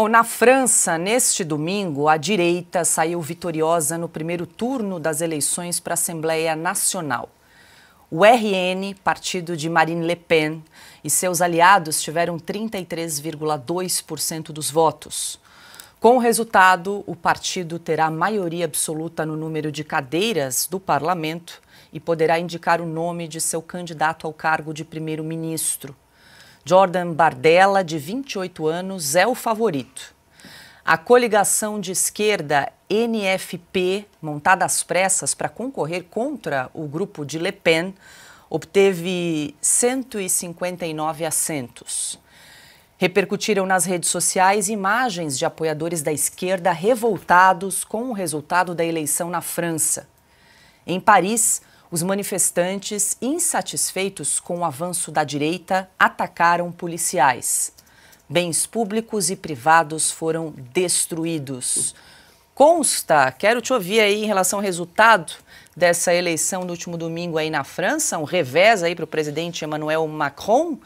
Bom, na França, neste domingo, a direita saiu vitoriosa no primeiro turno das eleições para a Assembleia Nacional. O RN, partido de Marine Le Pen, e seus aliados tiveram 33,2% dos votos. Com o resultado, o partido terá maioria absoluta no número de cadeiras do parlamento e poderá indicar o nome de seu candidato ao cargo de primeiro-ministro. Jordan Bardella, de 28 anos, é o favorito. A coligação de esquerda NFP, montada às pressas para concorrer contra o grupo de Le Pen, obteve 159 assentos. Repercutiram nas redes sociais imagens de apoiadores da esquerda revoltados com o resultado da eleição na França. Em Paris, os manifestantes, insatisfeitos com o avanço da direita, atacaram policiais. Bens públicos e privados foram destruídos. Consta, quero te ouvir aí em relação ao resultado dessa eleição do último domingo aí na França, um revés aí para o presidente Emmanuel Macron,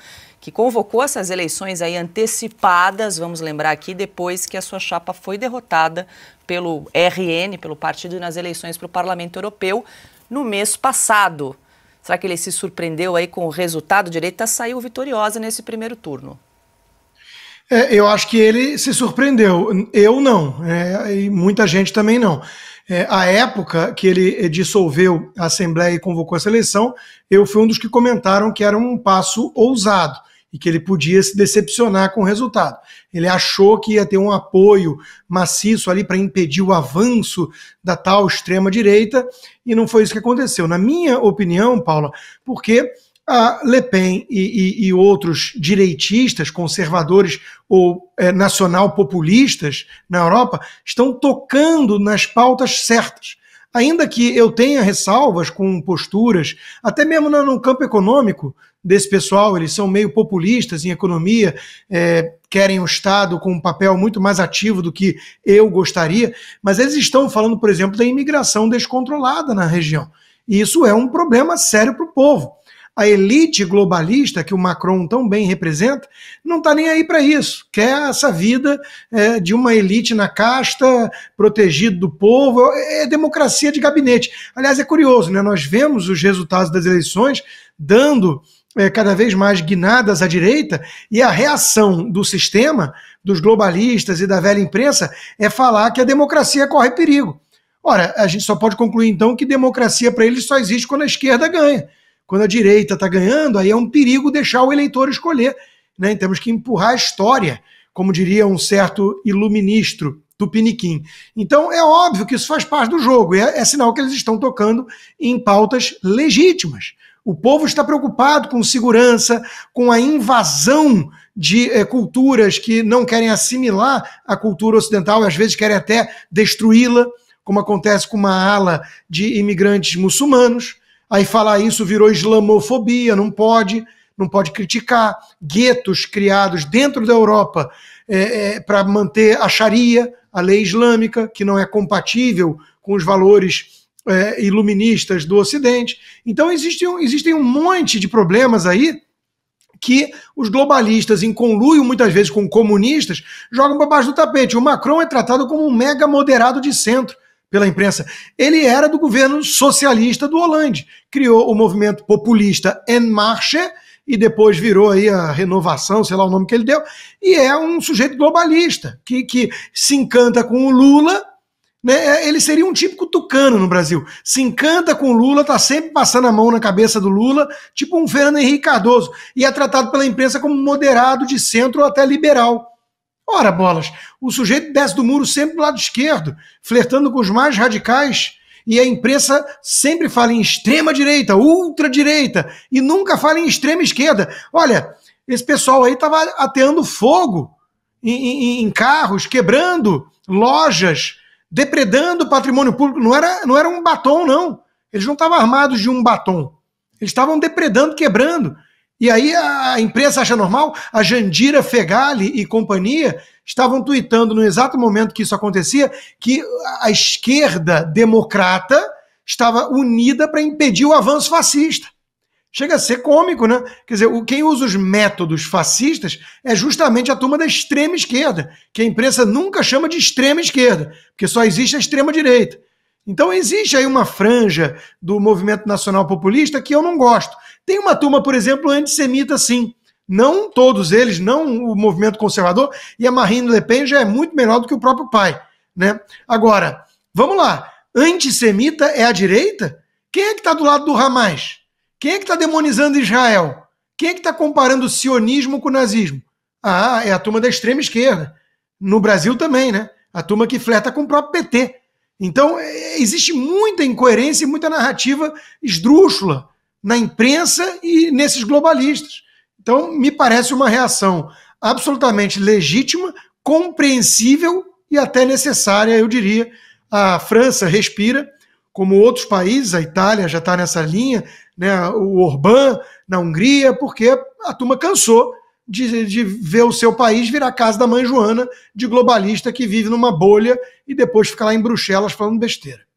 que convocou essas eleições aí antecipadas, vamos lembrar aqui, depois que a sua chapa foi derrotada pelo RN, pelo partido, nas eleições para o Parlamento Europeu no mês passado. Será que ele se surpreendeu aí com o resultado? Direita tá, saiu vitoriosa nesse primeiro turno. É, eu acho que ele se surpreendeu. Eu não. É, e muita gente também não. É, a época que ele dissolveu a Assembleia e convocou a seleção, eu fui um dos que comentaram que era um passo ousado e que ele podia se decepcionar com o resultado. Ele achou que ia ter um apoio maciço ali para impedir o avanço da tal extrema-direita, e não foi isso que aconteceu. Na minha opinião, Paula, porque a Le Pen e, e, e outros direitistas, conservadores ou é, nacional-populistas na Europa estão tocando nas pautas certas Ainda que eu tenha ressalvas com posturas, até mesmo no campo econômico desse pessoal, eles são meio populistas em economia, é, querem o um Estado com um papel muito mais ativo do que eu gostaria, mas eles estão falando, por exemplo, da imigração descontrolada na região. E isso é um problema sério para o povo. A elite globalista que o Macron tão bem representa não está nem aí para isso. Quer essa vida é, de uma elite na casta, protegido do povo. É, é democracia de gabinete. Aliás, é curioso, né? Nós vemos os resultados das eleições dando é, cada vez mais guinadas à direita, e a reação do sistema, dos globalistas e da velha imprensa, é falar que a democracia corre perigo. Ora, a gente só pode concluir então que democracia para eles só existe quando a esquerda ganha. Quando a direita está ganhando, aí é um perigo deixar o eleitor escolher. Né? Então, temos que empurrar a história, como diria um certo iluministro do Piniquim. Então é óbvio que isso faz parte do jogo, e é, é sinal que eles estão tocando em pautas legítimas. O povo está preocupado com segurança, com a invasão de é, culturas que não querem assimilar a cultura ocidental e às vezes querem até destruí-la, como acontece com uma ala de imigrantes muçulmanos. Aí falar isso virou islamofobia, não pode, não pode criticar. Guetos criados dentro da Europa é, é, para manter a Sharia, a lei islâmica, que não é compatível com os valores é, iluministas do Ocidente. Então existe um, existem um monte de problemas aí que os globalistas, em conluio muitas vezes com comunistas, jogam para baixo do tapete. O Macron é tratado como um mega moderado de centro pela imprensa, ele era do governo socialista do Hollande. Criou o movimento populista En Marche e depois virou aí a renovação, sei lá o nome que ele deu, e é um sujeito globalista que, que se encanta com o Lula. Né, é, ele seria um típico tucano no Brasil. Se encanta com o Lula, tá sempre passando a mão na cabeça do Lula, tipo um Fernando Henrique Cardoso, e é tratado pela imprensa como moderado de centro ou até liberal. Ora, bolas, o sujeito desce do muro sempre do lado esquerdo, flertando com os mais radicais, e a imprensa sempre fala em extrema direita, ultra direita, e nunca fala em extrema esquerda. Olha, esse pessoal aí estava ateando fogo em, em, em carros, quebrando lojas, depredando patrimônio público. Não era, não era um batom, não. Eles não estavam armados de um batom. Eles estavam depredando, quebrando. E aí a imprensa acha normal, a Jandira Fegali e companhia estavam tweetando no exato momento que isso acontecia que a esquerda democrata estava unida para impedir o avanço fascista. Chega a ser cômico, né? Quer dizer, quem usa os métodos fascistas é justamente a turma da extrema esquerda, que a imprensa nunca chama de extrema esquerda, porque só existe a extrema direita. Então existe aí uma franja do movimento nacional populista que eu não gosto. Tem uma turma, por exemplo, antissemita sim. Não todos eles, não o movimento conservador, e a Marine Le Pen já é muito melhor do que o próprio pai. Né? Agora, vamos lá. Antissemita é a direita? Quem é que está do lado do Hamas? Quem é que está demonizando Israel? Quem é que está comparando o sionismo com o nazismo? Ah, é a turma da extrema esquerda. No Brasil também, né? A turma que flerta com o próprio PT. Então, é, existe muita incoerência e muita narrativa esdrúxula na imprensa e nesses globalistas. Então, me parece uma reação absolutamente legítima, compreensível e até necessária, eu diria. A França respira, como outros países, a Itália já está nessa linha, né, o Orbán na Hungria, porque a turma cansou de, de, ver o seu país virar casa da mãe Joana de globalista que vive numa bolha e depois fica lá em Bruxelas falando besteira.